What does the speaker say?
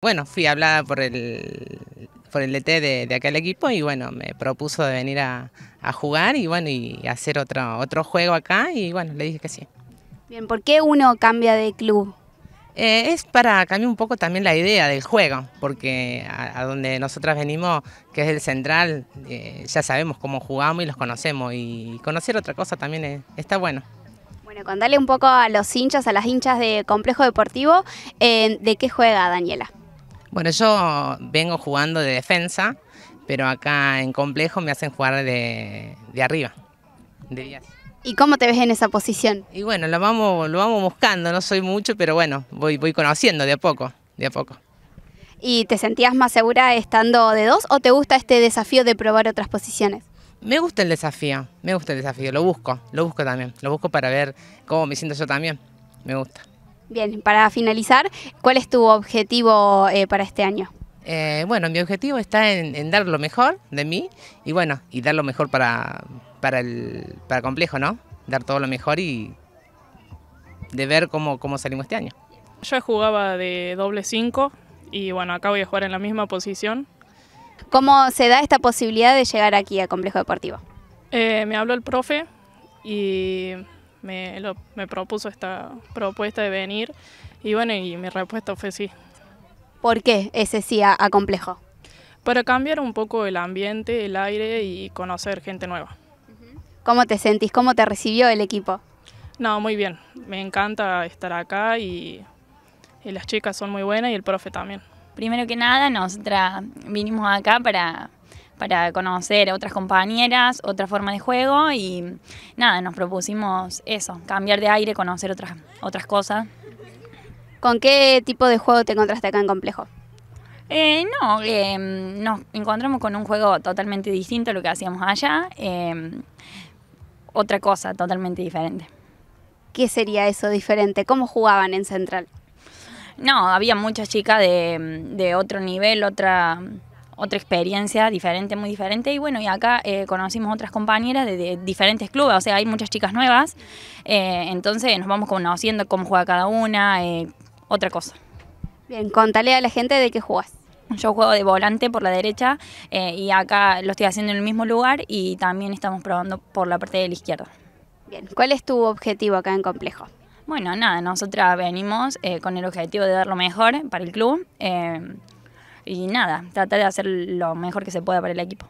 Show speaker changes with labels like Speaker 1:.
Speaker 1: bueno, fui hablada por el, por el DT e de, aquel equipo y bueno, me propuso de venir a, jugar y bueno, y hacer otro, otro juego acá y bueno, le dije que sí.
Speaker 2: Bien, ¿por qué uno cambia de club?
Speaker 1: Eh, es para cambiar un poco también la idea del juego, porque a, donde nosotras venimos, que es el central, eh, ya sabemos cómo jugamos y los conocemos y conocer otra cosa también está bueno. Bueno, contale
Speaker 2: un poco a los hinchas, a las hinchas de Complejo Deportivo, eh, de qué juega Daniela.
Speaker 1: Bueno, yo vengo jugando de defensa, pero acá en complejo me hacen jugar de, arriba, de
Speaker 2: ¿Y cómo te ves en esa posición?
Speaker 1: Y bueno, lo vamos, lo vamos buscando, no soy mucho, pero bueno, voy, voy conociendo de a poco, de a poco.
Speaker 2: ¿Y te sentías más segura estando de dos o te gusta este desafío de probar otras posiciones?
Speaker 1: Me gusta el desafío, me gusta el desafío, lo busco, lo busco también, lo busco para ver cómo me siento yo también, me gusta.
Speaker 2: Bien, para finalizar, ¿cuál es tu objetivo eh, para este año?
Speaker 1: Eh, bueno, mi objetivo está en, dar lo mejor de mí y bueno, y dar lo mejor para, para, el, complejo, ¿no? Dar todo lo mejor y de ver cómo, cómo salimos este año.
Speaker 3: Yo jugaba de doble 5 y bueno, acabo de jugar en la misma posición.
Speaker 2: ¿Cómo se da esta posibilidad de llegar aquí a Complejo Deportivo?
Speaker 3: Eh, me habló el profe y me, propuso esta propuesta de venir y bueno, y mi respuesta fue sí. ¿Por
Speaker 2: qué ese sí a, complejo?
Speaker 3: Para cambiar un poco el ambiente, el aire y conocer gente nueva.
Speaker 2: ¿Cómo te sentís? ¿Cómo te recibió el equipo?
Speaker 3: No, muy bien. Me encanta estar acá y, las chicas son muy buenas y el profe también.
Speaker 4: Primero que nada, nosotras vinimos acá para para conocer a otras compañeras, otra forma de juego y nada, nos propusimos eso, cambiar de aire,
Speaker 2: conocer otras, otras cosas. ¿Con qué tipo de juego te encontraste acá en Complejo?
Speaker 4: Eh, no, em, nos encontramos con un juego totalmente distinto a lo que hacíamos
Speaker 2: allá, em, otra cosa totalmente diferente. ¿Qué sería eso diferente? ¿Cómo jugaban en Central?
Speaker 4: No, había muchas chicas de otro nivel, otra otra experiencia diferente, muy diferente. Y bueno, y acá eh, conocimos otras compañeras de, diferentes clubes, o sea, hay muchas chicas nuevas. Eh, entonces nos vamos conociendo cómo juega cada una, eh, otra cosa. Bien, contale a la gente de qué jugás. Yo juego de volante por la derecha y acá lo estoy haciendo en el mismo lugar y también estamos probando por la parte de la izquierda. Bien, ¿cuál es tu objetivo acá en Complejo? Bueno, nada, nosotras venimos con el objetivo de dar lo mejor para el club
Speaker 3: y nada, tratar de hacer lo mejor que se pueda para el equipo.